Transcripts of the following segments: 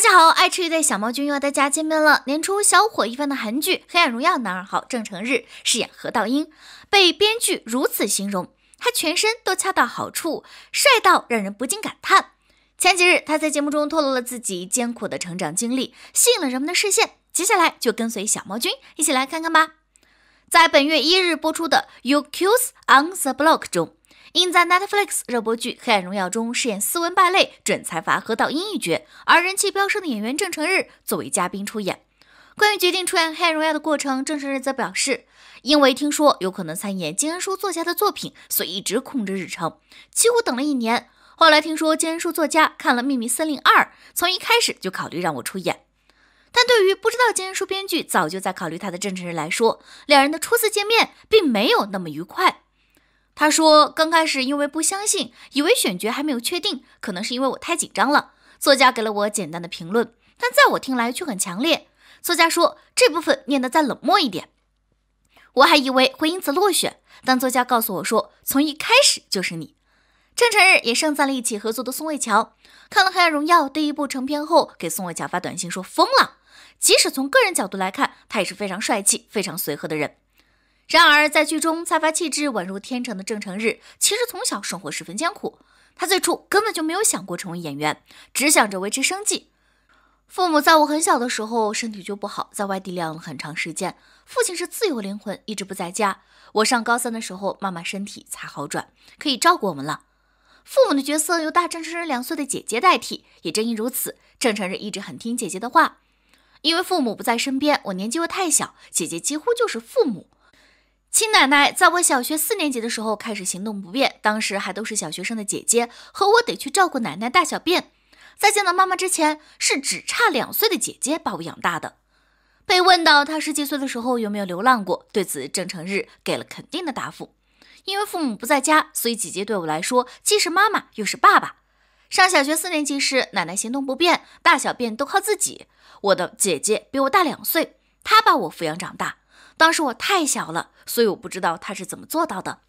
大家好，爱吃鱼的小猫君又和大家见面了。年初小火一番的韩剧《黑暗荣耀》，男二号郑成日饰演何道英，被编剧如此形容，他全身都恰到好处，帅到让人不禁感叹。前几日，他在节目中透露了自己艰苦的成长经历，吸引了人们的视线。接下来就跟随小猫君一起来看看吧。在本月一日播出的《You l l s on the Block》中。因在 Netflix 热播剧《黑暗荣耀》中饰演斯文败类准财阀何道英一角，而人气飙升的演员郑成日作为嘉宾出演。关于决定出演《黑暗荣耀》的过程，郑成日则表示：“因为听说有可能参演金恩淑作家的作品，所以一直控制日程，几乎等了一年。后来听说金恩淑作家看了《秘密森林二》，从一开始就考虑让我出演。”但对于不知道金恩淑编剧早就在考虑他的郑成日来说，两人的初次见面并没有那么愉快。他说：“刚开始因为不相信，以为选角还没有确定，可能是因为我太紧张了。”作家给了我简单的评论，但在我听来却很强烈。作家说：“这部分念得再冷漠一点。”我还以为会因此落选，但作家告诉我说：“从一开始就是你。”郑晨日也盛赞了一起合作的宋慧乔，看了《黑暗荣耀》第一部成片后，给宋慧乔发短信说：“疯了！”即使从个人角度来看，他也是非常帅气、非常随和的人。然而，在剧中，才发气质宛如天成的郑成日其实从小生活十分艰苦。他最初根本就没有想过成为演员，只想着维持生计。父母在我很小的时候身体就不好，在外地养了很长时间。父亲是自由灵魂，一直不在家。我上高三的时候，妈妈身体才好转，可以照顾我们了。父母的角色由大郑成日两岁的姐姐代替。也正因如此，郑成日一直很听姐姐的话。因为父母不在身边，我年纪又太小，姐姐几乎就是父母。亲奶奶在我小学四年级的时候开始行动不便，当时还都是小学生的姐姐和我得去照顾奶奶大小便。在见到妈妈之前，是只差两岁的姐姐把我养大的。被问到她十几岁的时候有没有流浪过，对此郑成日给了肯定的答复。因为父母不在家，所以姐姐对我来说既是妈妈又是爸爸。上小学四年级时，奶奶行动不便，大小便都靠自己。我的姐姐比我大两岁，她把我抚养长大。当时我太小了，所以我不知道他是怎么做到的。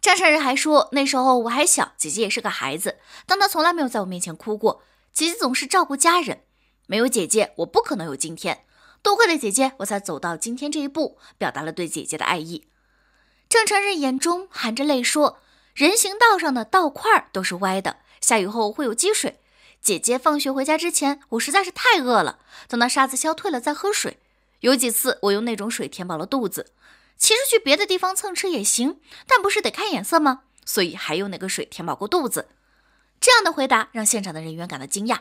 战成人还说，那时候我还小，姐姐也是个孩子，但她从来没有在我面前哭过。姐姐总是照顾家人，没有姐姐，我不可能有今天。多亏了姐姐，我才走到今天这一步。表达了对姐姐的爱意。郑成人眼中含着泪说：“人行道上的道块都是歪的，下雨后会有积水。姐姐放学回家之前，我实在是太饿了，等到沙子消退了再喝水。”有几次我用那种水填饱了肚子，其实去别的地方蹭吃也行，但不是得看眼色吗？所以还用那个水填饱过肚子。这样的回答让现场的人员感到惊讶。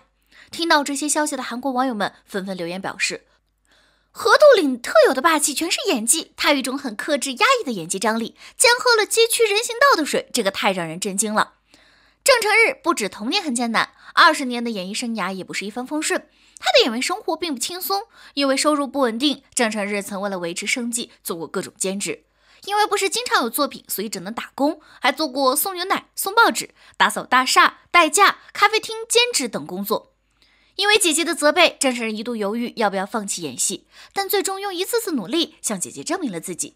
听到这些消息的韩国网友们纷纷留言表示：河渡岭特有的霸气全是演技，他有一种很克制压抑的演技张力。竟然喝了街区人行道的水，这个太让人震惊了。郑成日不止童年很艰难，二十年的演艺生涯也不是一帆风顺。他的演员生活并不轻松，因为收入不稳定，郑成日曾为了维持生计做过各种兼职。因为不是经常有作品，所以只能打工，还做过送牛奶、送报纸、打扫大厦、代驾、咖啡厅兼职等工作。因为姐姐的责备，郑成日一度犹豫要不要放弃演戏，但最终用一次次努力向姐姐证明了自己。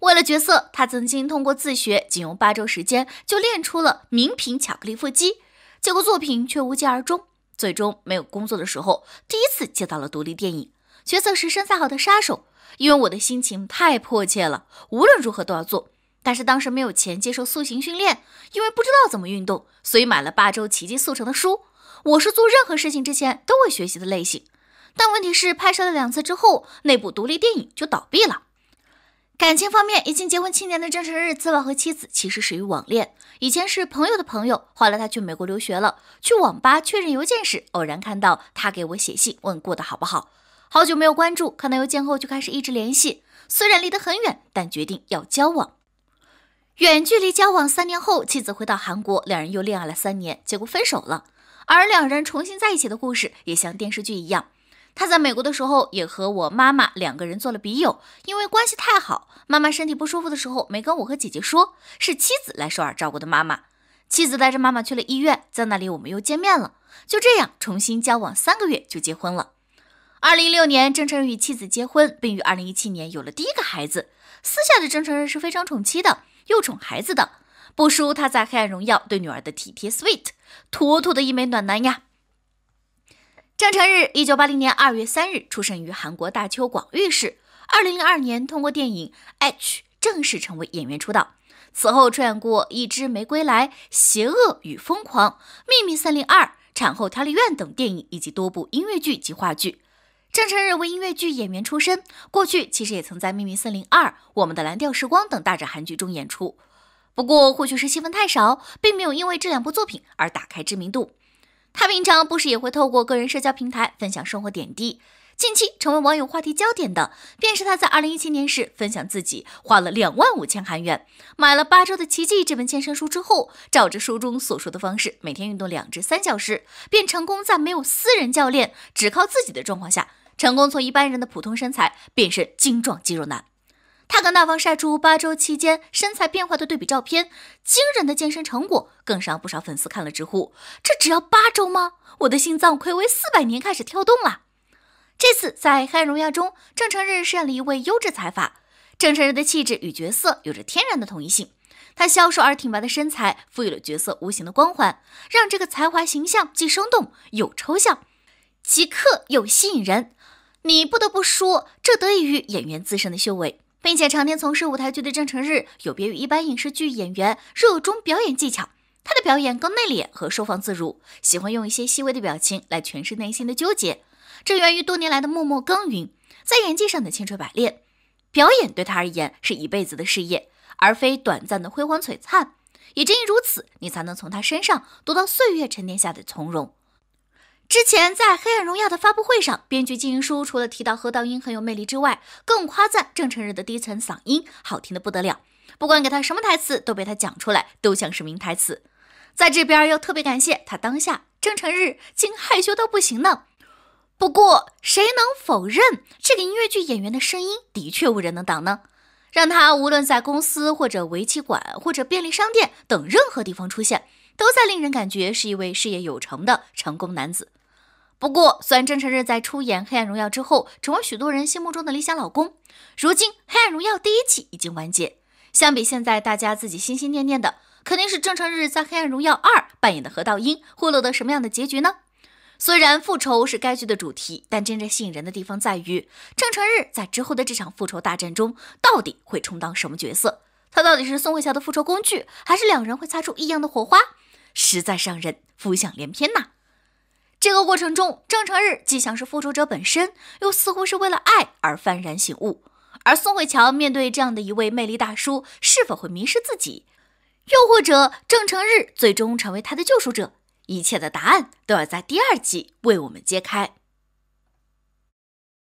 为了角色，他曾经通过自学，仅用八周时间就练出了名品巧克力腹肌，结果作品却无疾而终。最终没有工作的时候，第一次接到了独立电影角色，是身材好的杀手。因为我的心情太迫切了，无论如何都要做。但是当时没有钱接受塑形训练，因为不知道怎么运动，所以买了八周奇迹速成的书。我是做任何事情之前都会学习的类型，但问题是拍摄了两次之后，那部独立电影就倒闭了。感情方面，已经结婚七年的郑成日自曝和妻子其实始于网恋，以前是朋友的朋友，后来他去美国留学了，去网吧确认邮件时偶然看到他给我写信，问过得好不好，好久没有关注，看到邮件后就开始一直联系，虽然离得很远，但决定要交往。远距离交往三年后，妻子回到韩国，两人又恋爱了三年，结果分手了。而两人重新在一起的故事也像电视剧一样。他在美国的时候也和我妈妈两个人做了笔友，因为关系太好，妈妈身体不舒服的时候没跟我和姐姐说，是妻子来首尔照顾的妈妈。妻子带着妈妈去了医院，在那里我们又见面了，就这样重新交往，三个月就结婚了。二零一六年，郑成日与妻子结婚，并于二零一七年有了第一个孩子。私下的郑成日是非常宠妻的，又宠孩子的，不输他在《黑暗荣耀》对女儿的体贴，sweet，妥妥的一枚暖男呀。郑成日，一九八零年二月三日出生于韩国大邱广域市。二零零二年通过电影《H》正式成为演员出道，此后出演过《一只玫瑰来》《邪恶与疯狂》《秘密森林二》《产后调理院》等电影，以及多部音乐剧及话剧。郑成日为音乐剧演员出身，过去其实也曾在《秘密森林二》《我们的蓝调时光》等大热韩剧中演出，不过或许是戏份太少，并没有因为这两部作品而打开知名度。他平常不时也会透过个人社交平台分享生活点滴。近期成为网友话题焦点的，便是他在2017年时分享自己花了两万五千韩元买了《八周的奇迹》这本健身书之后，照着书中所说的方式，每天运动两至三小时，便成功在没有私人教练、只靠自己的状况下，成功从一般人的普通身材变身精壮肌肉男。他跟大方晒出八周期间身材变化的对比照片，惊人的健身成果更是让不少粉丝看了直呼：“这只要八周吗？我的心脏快为四百年开始跳动了！”这次在《黑暗荣耀》中，郑成日饰演了一位优质财阀。郑成日的气质与角色有着天然的统一性，他消瘦而挺拔的身材赋予了角色无形的光环，让这个才华形象既生动又抽象，即刻又吸引人。你不得不说，这得益于演员自身的修为。并且常年从事舞台剧的郑成日，有别于一般影视剧演员，热衷表演技巧，他的表演更内敛和收放自如，喜欢用一些细微的表情来诠释内心的纠结。这源于多年来的默默耕耘，在演技上的千锤百炼。表演对他而言是一辈子的事业，而非短暂的辉煌璀璨。也正因如此，你才能从他身上读到岁月沉淀下的从容。之前在《黑暗荣耀》的发布会上，编剧金英淑除了提到何道英很有魅力之外，更夸赞郑成日的低沉嗓音好听的不得了，不管给他什么台词都被他讲出来都像是名台词。在这边又特别感谢他，当下郑成日竟害羞到不行呢。不过谁能否认这个音乐剧演员的声音的确无人能挡呢？让他无论在公司或者围棋馆或者便利商店等任何地方出现，都在令人感觉是一位事业有成的成功男子。不过，虽然郑成日在出演《黑暗荣耀》之后，成为许多人心目中的理想老公，如今《黑暗荣耀》第一季已经完结，相比现在大家自己心心念念的，肯定是郑成日在《黑暗荣耀二》扮演的何道英会落得什么样的结局呢？虽然复仇是该剧的主题，但真正吸引人的地方在于郑成日在之后的这场复仇大战中，到底会充当什么角色？他到底是宋慧乔的复仇工具，还是两人会擦出异样的火花？实在让人浮想联翩呐！这个过程中，郑成日既像是复仇者本身，又似乎是为了爱而幡然醒悟。而宋慧乔面对这样的一位魅力大叔，是否会迷失自己？又或者郑成日最终成为他的救赎者？一切的答案都要在第二季为我们揭开。